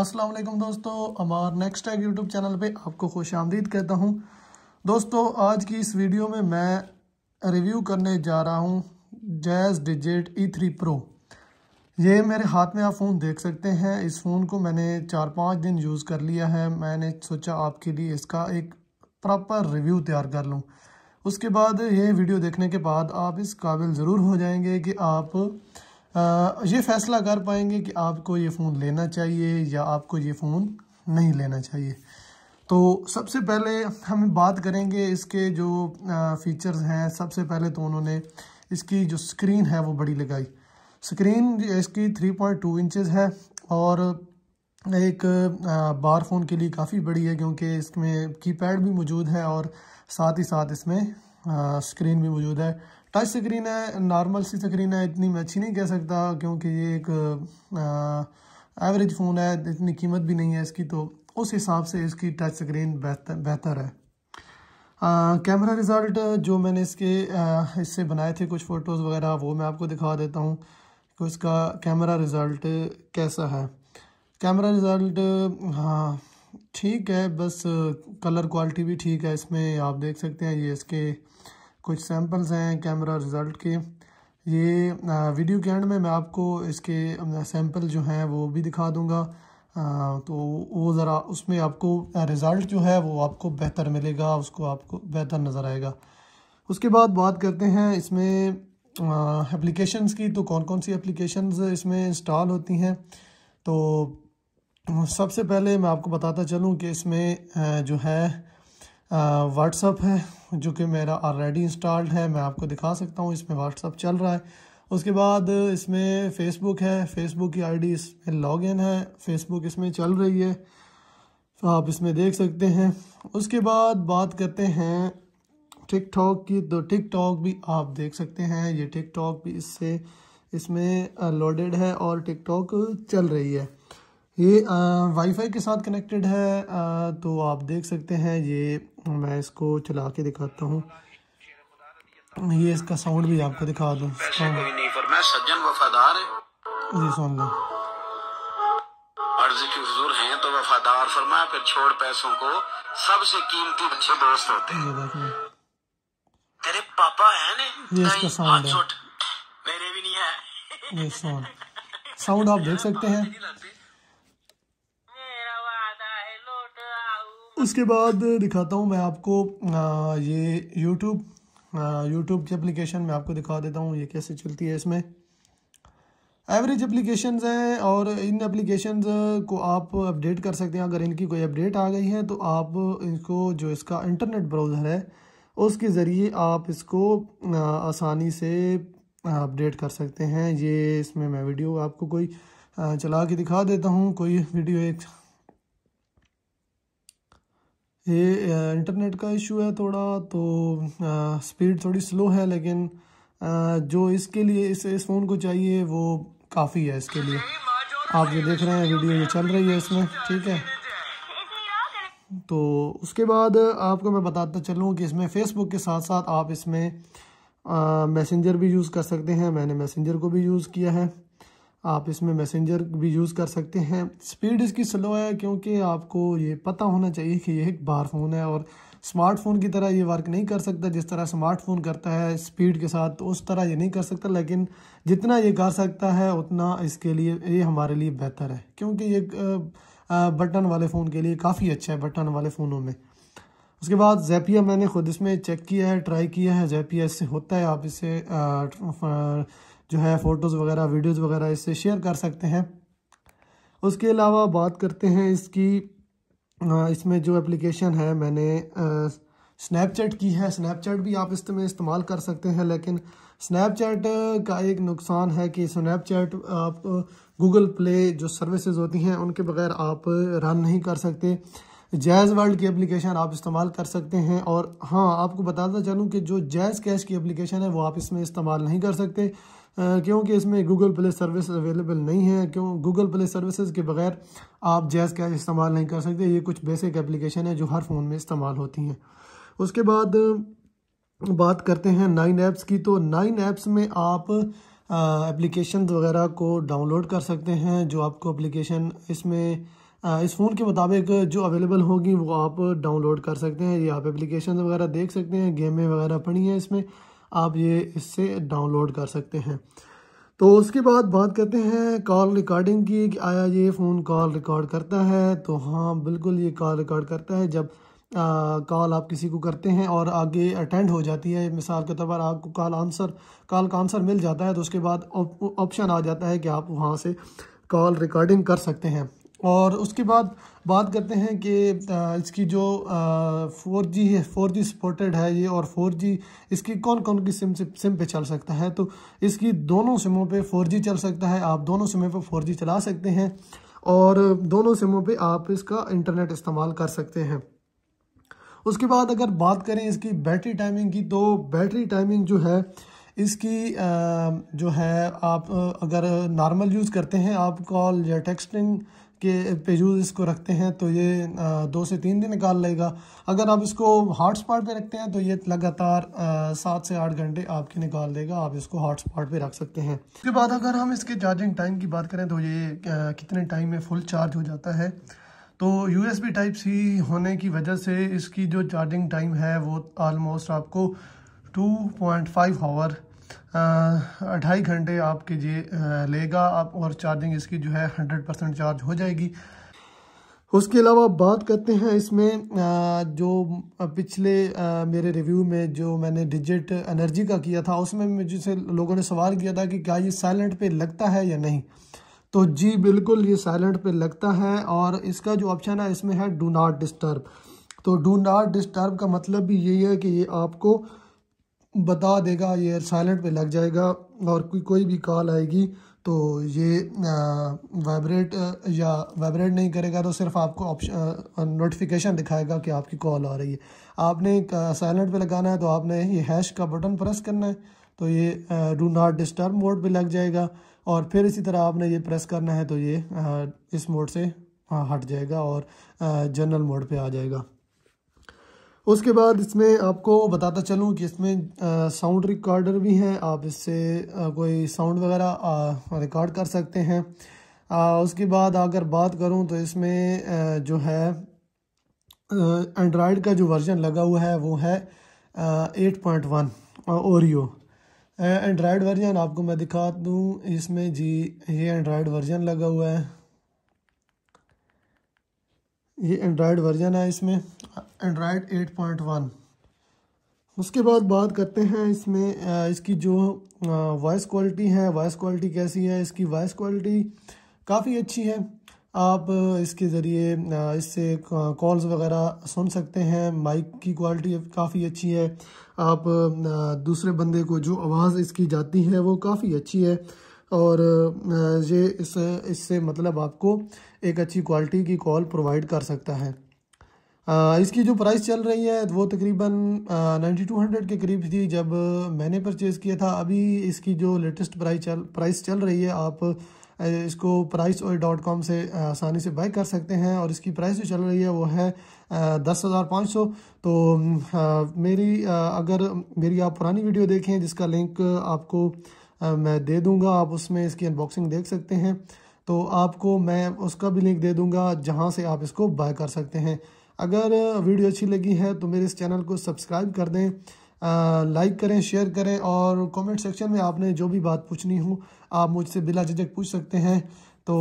असलम दोस्तों अमार next tag YouTube channel पे आपको खुश आमदीद कहता हूँ दोस्तों आज की इस वीडियो में मैं रिव्यू करने जा रहा हूँ Jazz Digit E three pro ये मेरे हाथ में आप फ़ोन देख सकते हैं इस फ़ोन को मैंने चार पाँच दिन यूज़ कर लिया है मैंने सोचा आपके लिए इसका एक प्रॉपर रिव्यू तैयार कर लूँ उसके बाद ये वीडियो देखने के बाद आप इस काबिल ज़रूर हो जाएंगे कि आप ये फ़ैसला कर पाएंगे कि आपको ये फ़ोन लेना चाहिए या आपको ये फ़ोन नहीं लेना चाहिए तो सबसे पहले हम बात करेंगे इसके जो फीचर्स हैं सबसे पहले तो उन्होंने इसकी जो स्क्रीन है वो बड़ी लगाई स्क्रीन इसकी 3.2 इंचज़ है और एक बार फ़ोन के लिए काफ़ी बड़ी है क्योंकि इसमें कीपैड भी मौजूद है और साथ ही साथ इसमें स्क्रीन भी मौजूद है टच स्क्रीन है नॉर्मल सी स्क्रीन है इतनी मैं अच्छी नहीं कह सकता क्योंकि ये एक एवरेज फ़ोन है इतनी कीमत भी नहीं है इसकी तो उस हिसाब से इसकी टच स्क्रीन बेहतर बेहतर है कैमरा रिज़ल्ट जो मैंने इसके आ, इससे बनाए थे कुछ फ़ोटोज़ वगैरह वो मैं आपको दिखा देता हूँ कि उसका कैमरा रिज़ल्ट कैसा है कैमरा रिज़ल्ट हाँ ठीक है बस कलर क्वालिटी भी ठीक है इसमें आप देख सकते हैं ये इसके कुछ सैम्पल्स हैं कैमरा रिज़ल्ट के ये वीडियो के एंड में मैं आपको इसके सैम्पल जो हैं वो भी दिखा दूँगा तो वो ज़रा उसमें आपको रिज़ल्ट जो है वो आपको बेहतर मिलेगा उसको आपको बेहतर नज़र आएगा उसके बाद बात करते हैं इसमें एप्लीकेशंस की तो कौन कौन सी एप्लीकेशंस इसमें इंस्टॉल होती हैं तो सबसे पहले मैं आपको बताता चलूँ कि इसमें जो है व्हाट्सअप है जो कि मेरा ऑलरेडी इंस्टॉल्ड है मैं आपको दिखा सकता हूँ इसमें व्हाट्सअप चल रहा है उसके बाद इसमें फेसबुक है फेसबुक की आईडी इसमें लॉगिन है फेसबुक इसमें चल रही है तो आप इसमें देख सकते हैं उसके बाद बात करते हैं टिकटॉक की तो टिकटॉक भी आप देख सकते हैं ये टिकटॉक भी इससे इसमें लोडेड है और टिकटॉक चल रही है ये वाईफाई के साथ कनेक्टेड है आ, तो आप देख सकते हैं ये मैं इसको चला के दिखाता हूँ ये इसका साउंड भी आपको दिखा दूँ तो सज्जन वफादार है की हजूर हैं तो वफादार फरमाया फिर छोड़ पैसों को सबसे कीमती अच्छे दोस्त होते हैं तेरे पापा है ने? ये इसका साउंड है मेरे भी नहीं है ये साउंड साउंड आप देख सकते हैं उसके बाद दिखाता हूँ मैं आपको ये यूट्यूब यूट्यूब की एप्लीकेशन मैं आपको दिखा देता हूँ ये कैसे चलती है इसमें एवरेज एप्लीकेशन हैं और इन एप्लीकेशन को आप अपडेट कर सकते हैं अगर इनकी कोई अपडेट आ गई है तो आप इनको जो इसका इंटरनेट ब्राउज़र है उसके ज़रिए आप इसको आसानी से अपडेट कर सकते हैं ये इसमें मैं वीडियो आपको कोई चला के दिखा देता हूँ कोई वीडियो एक ये इंटरनेट का इशू है थोड़ा तो स्पीड थोड़ी स्लो है लेकिन आ, जो इसके लिए इस इस फ़ोन को चाहिए वो काफ़ी है इसके लिए आप जो देख रहे हैं वीडियो ये चल रही है इसमें ठीक है तो उसके बाद आपको मैं बताता चलूँ कि इसमें फ़ेसबुक के साथ साथ आप इसमें मैसेंजर भी यूज़ कर सकते हैं मैंने मैसेंजर को भी यूज़ किया है आप इसमें मैसेंजर भी यूज़ कर सकते हैं स्पीड इसकी स्लो है क्योंकि आपको ये पता होना चाहिए कि यह एक बार फ़ोन है और स्मार्टफोन की तरह ये वर्क नहीं कर सकता जिस तरह स्मार्टफोन करता है स्पीड के साथ तो उस तरह ये नहीं कर सकता लेकिन जितना ये कर सकता है उतना इसके लिए ये हमारे लिए बेहतर है क्योंकि ये बटन वाले फ़ोन के लिए काफ़ी अच्छा है बटन वाले फ़ोनों में उसके बाद जैपिया मैंने खुद इसमें चेक किया है ट्राई किया है जैपिया इससे होता है आप इसे जो है फ़ोटोज़ वगैरह वीडियोज़ वगैरह इससे शेयर कर सकते हैं उसके अलावा बात करते हैं इसकी इसमें जो एप्लीकेशन है मैंने स्नैपचैट की है स्नैपचैट भी आप इसमें इस्तेमाल कर सकते हैं लेकिन स्नैपचैट का एक नुकसान है कि स्नैपचैट आप गूगल प्ले जो सर्विसेज होती हैं उनके बगैर आप रन नहीं कर सकते जैज़ वर्ल्ड की एप्लीकेशन आप इस्तेमाल कर सकते हैं और हाँ आपको बताना चाहूँ कि जो जैज़ कैश की एप्लीकेशन है वो आप इसमें इस्तेमाल नहीं कर सकते क्योंकि इसमें गूगल प्ले सर्विस अवेलेबल नहीं है क्यों गूगल प्ले सर्विसेज के बगैर आप जैज़ कैश इस्तेमाल नहीं कर सकते ये कुछ बेसिक एप्लीकेशन है जो हर फ़ोन में इस्तेमाल होती हैं उसके बाद बात करते हैं नाइन ऐप्स की तो नाइन ऐप्स में आप एप्लीकेशन वगैरह को डाउनलोड कर सकते हैं जो आपको एप्लीकेशन इसमें इस फ़ोन के मुताबिक जो अवेलेबल होगी वो आप डाउनलोड कर सकते हैं ये आप एप्लीकेशन वगैरह देख सकते हैं गेमें वगैरह पड़ी हैं इसमें आप ये इससे डाउनलोड कर सकते हैं तो उसके बाद बात करते हैं कॉल रिकॉर्डिंग की कि आया ये फ़ोन कॉल रिकॉर्ड करता है तो हाँ बिल्कुल ये कॉल रिकॉर्ड करता है जब कॉल आप किसी को करते हैं और आगे अटेंड हो जाती है मिसाल के तौर पर आपको कॉल आंसर कॉल का आंसर मिल जाता है तो उसके बाद ऑप्शन आ जाता है कि आप वहाँ से कॉल रिकॉर्डिंग कर सकते हैं और उसके बाद बात करते हैं कि इसकी जो फोर जी है फोर जी सपोर्टेड है ये और फोर जी इसकी कौन कौन की सिम से सिम पे चल सकता है तो इसकी दोनों सिमों पे फोर जी चल सकता है आप दोनों सिमों पे फोर जी चला सकते हैं और दोनों सिमों पे आप इसका इंटरनेट इस्तेमाल कर सकते हैं उसके बाद अगर बात करें इसकी बैटरी टाइमिंग की तो बैटरी टाइमिंग जो है इसकी जो है आप अगर नॉर्मल यूज़ करते हैं आप कॉल या टेक्सटिंग के पेजूज इसको रखते हैं तो ये दो से तीन दिन निकाल लेगा अगर आप इसको हॉट स्पॉट पर रखते हैं तो ये लगातार सात से आठ घंटे आपके निकाल देगा आप इसको हॉट स्पॉट पर रख सकते हैं उसके बाद अगर हम इसके चार्जिंग टाइम की बात करें तो ये कितने टाइम में फुल चार्ज हो जाता है तो U S B type C होने की वजह से इसकी जो चार्जिंग टाइम है वो आलमोस्ट आपको टू पॉइंट फाइव हावर ढाई घंटे आपके ये लेगा आप और चार्जिंग इसकी जो है हंड्रेड परसेंट चार्ज हो जाएगी उसके अलावा बात करते हैं इसमें जो पिछले मेरे रिव्यू में जो मैंने डिजिट एनर्जी का किया था उसमें मुझसे लोगों ने सवाल किया था कि क्या ये साइलेंट पे लगता है या नहीं तो जी बिल्कुल ये साइलेंट पे लगता है और इसका जो ऑप्शन है इसमें है डू नाट डिस्टर्ब तो डू नाट डिस्टर्ब का मतलब भी यही है कि ये आपको बता देगा ये साइलेंट पे लग जाएगा और कोई कोई भी कॉल आएगी तो ये वाइब्रेट या वाइब्रेट नहीं करेगा तो सिर्फ आपको ऑप्शन नोटिफिकेशन दिखाएगा कि आपकी कॉल आ रही है आपने साइलेंट पे लगाना है तो आपने ये हैश का बटन प्रेस करना है तो ये डू नॉट डिस्टर्ब मोड पे लग जाएगा और फिर इसी तरह आपने ये प्रेस करना है तो ये आ, इस मोड से हट जाएगा और जनरल मोड पर आ जाएगा उसके बाद इसमें आपको बताता चलूँ कि इसमें साउंड रिकॉर्डर भी हैं आप इससे कोई साउंड वगैरह रिकॉर्ड कर सकते हैं आ, उसके बाद अगर बात करूँ तो इसमें आ, जो है एंड्रॉयड का जो वर्जन लगा हुआ है वो है eight point one Oreo Android version आपको मैं दिखा दूँ इसमें जी ये एंड्रॉयड वर्जन लगा हुआ है ये एंड्रॉयड वर्जन है इसमें एंड्राइड 8.1 उसके बाद बात करते हैं इसमें इसकी जो वॉइस क्वालिटी है वॉइस क्वालिटी कैसी है इसकी वॉइस क्वालिटी काफ़ी अच्छी है आप इसके ज़रिए इससे कॉल्स वगैरह सुन सकते हैं माइक की क्वालिटी काफ़ी अच्छी है आप दूसरे बंदे को जो आवाज़ इसकी जाती है वो काफ़ी अच्छी है और ये इससे इससे मतलब आपको एक अच्छी क्वालिटी की कॉल प्रोवाइड कर सकता है आ, इसकी जो प्राइस चल रही है वो तकरीबन नाइन्टी टू हंड्रेड के करीब थी जब मैंने परचेज़ किया था अभी इसकी जो लेटेस्ट प्राइस चल प्राइस चल रही है आप इसको प्राइस ओ डॉट कॉम से आसानी से बाई कर सकते हैं और इसकी प्राइस जो चल रही है वो है दस हज़ार पाँच सौ तो आ, मेरी आ, अगर मेरी आप पुरानी वीडियो देखें जिसका लिंक आपको आ, मैं दे दूँगा आप उसमें इसकी अनबॉक्सिंग देख सकते हैं तो आपको मैं उसका भी लिंक दे दूँगा जहाँ से आप इसको बाय कर सकते हैं अगर वीडियो अच्छी लगी है तो मेरे इस चैनल को सब्सक्राइब कर दें लाइक करें शेयर करें और कमेंट सेक्शन में आपने जो भी बात पूछनी हो आप मुझसे बिला झिझक पूछ सकते हैं तो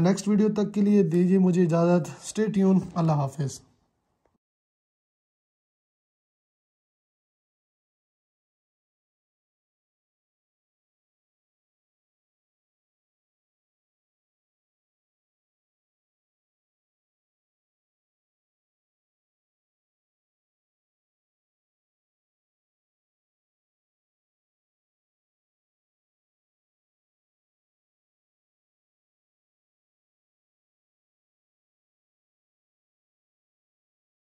नेक्स्ट वीडियो तक के लिए दीजिए मुझे इजाज़त स्टे ट्यून अल्लाह हाफिज़